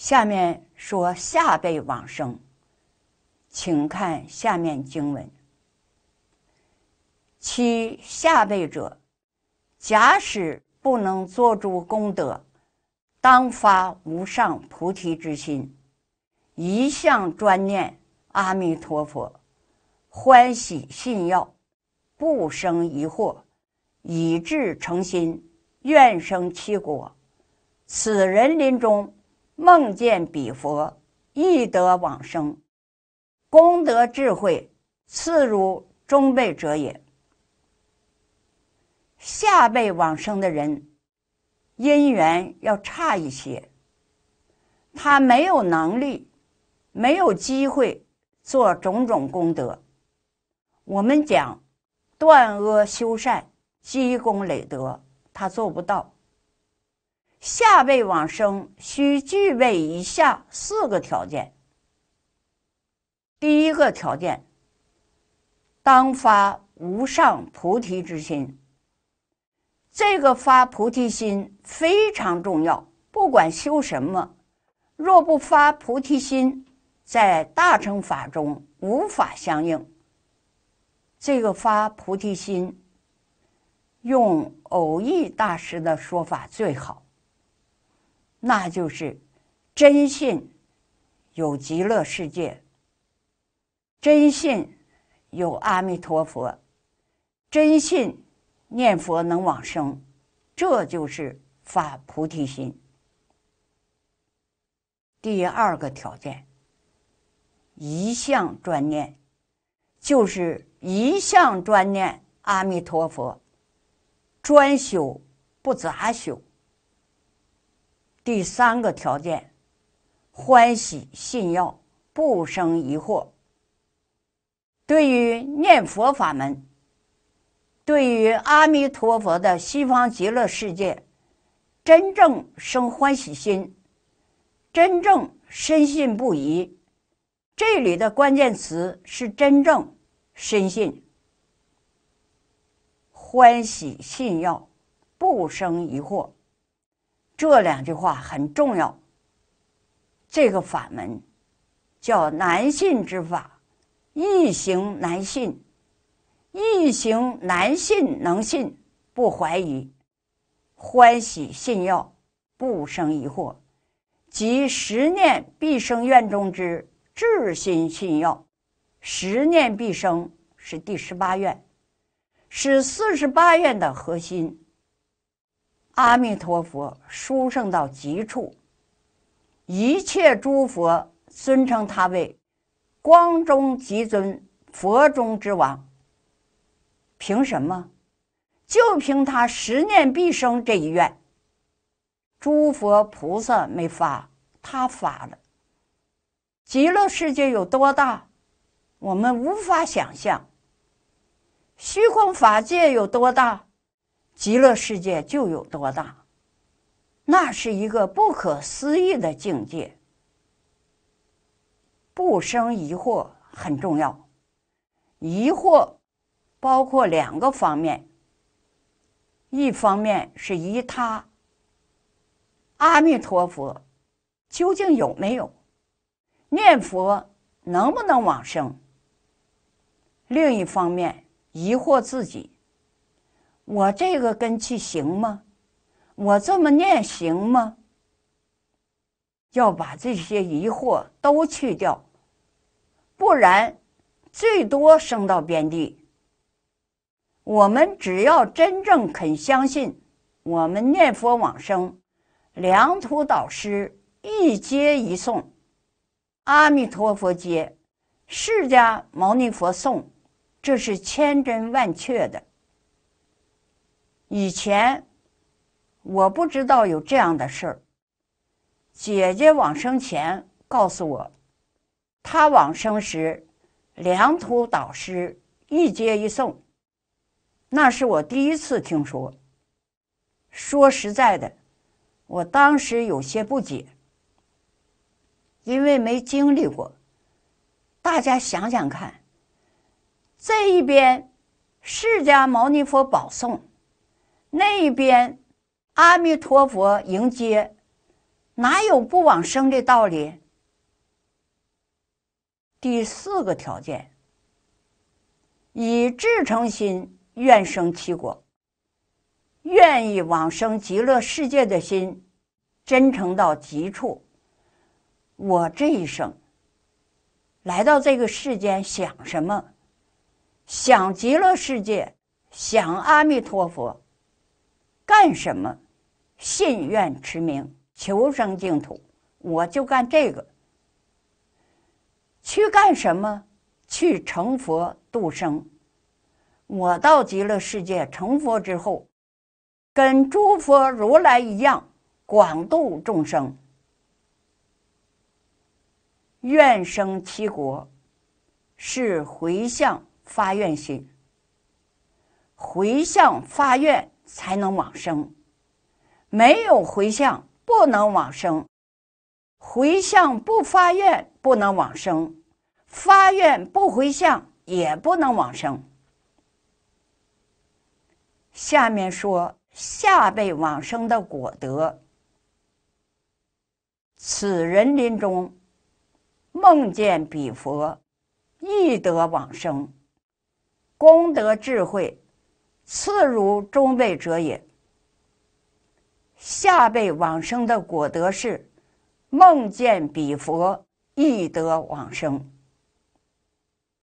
下面说下辈往生，请看下面经文：其下辈者，假使不能做主功德，当发无上菩提之心，一向专念阿弥陀佛，欢喜信要，不生疑惑，以至诚心愿生七国。此人临终。梦见彼佛，亦得往生；功德智慧，次如中辈者也。下辈往生的人，因缘要差一些，他没有能力，没有机会做种种功德。我们讲断恶修善，积功累德，他做不到。下辈往生需具备以下四个条件。第一个条件，当发无上菩提之心。这个发菩提心非常重要，不管修什么，若不发菩提心，在大乘法中无法相应。这个发菩提心，用偶益大师的说法最好。那就是真信有极乐世界，真信有阿弥陀佛，真信念佛能往生，这就是发菩提心。第二个条件，一向专念，就是一向专念阿弥陀佛，专修不杂修。第三个条件：欢喜信要，不生疑惑。对于念佛法门，对于阿弥陀佛的西方极乐世界，真正生欢喜心，真正深信不疑。这里的关键词是“真正深信”，欢喜信要，不生疑惑。这两句话很重要。这个法门叫难信之法，易行难信，易行难信能信，不怀疑，欢喜信要，不生疑惑，即十念必生愿中之至心信要，十念必生是第十八愿，是四十八愿的核心。阿弥陀佛，殊胜到极处，一切诸佛尊称他为光中极尊佛中之王。凭什么？就凭他十念必生这一愿。诸佛菩萨没发，他发了。极乐世界有多大？我们无法想象。虚空法界有多大？极乐世界就有多大？那是一个不可思议的境界。不生疑惑很重要。疑惑包括两个方面：一方面是疑他阿弥陀佛究竟有没有念佛能不能往生；另一方面疑惑自己。我这个跟去行吗？我这么念行吗？要把这些疑惑都去掉，不然最多升到边地。我们只要真正肯相信，我们念佛往生，良土导师一接一送，阿弥陀佛接，释迦牟尼佛送，这是千真万确的。以前我不知道有这样的事儿。姐姐往生前告诉我，她往生时两土导师一接一送，那是我第一次听说。说实在的，我当时有些不解，因为没经历过。大家想想看，这一边释迦牟尼佛保送。那边，阿弥陀佛迎接，哪有不往生的道理？第四个条件，以至诚心愿生七国，愿意往生极乐世界的心，真诚到极处。我这一生来到这个世间，想什么？想极乐世界，想阿弥陀佛。干什么？信愿持名，求生净土，我就干这个。去干什么？去成佛度生。我到极乐世界成佛之后，跟诸佛如来一样，广度众生，愿生七国，是回向发愿心，回向发愿。才能往生，没有回向不能往生，回向不发愿不能往生，发愿不回向也不能往生。下面说下辈往生的果德。此人临终，梦见比佛，亦得往生，功德智慧。次如中辈者也，下辈往生的果德是梦见彼佛，亦得往生。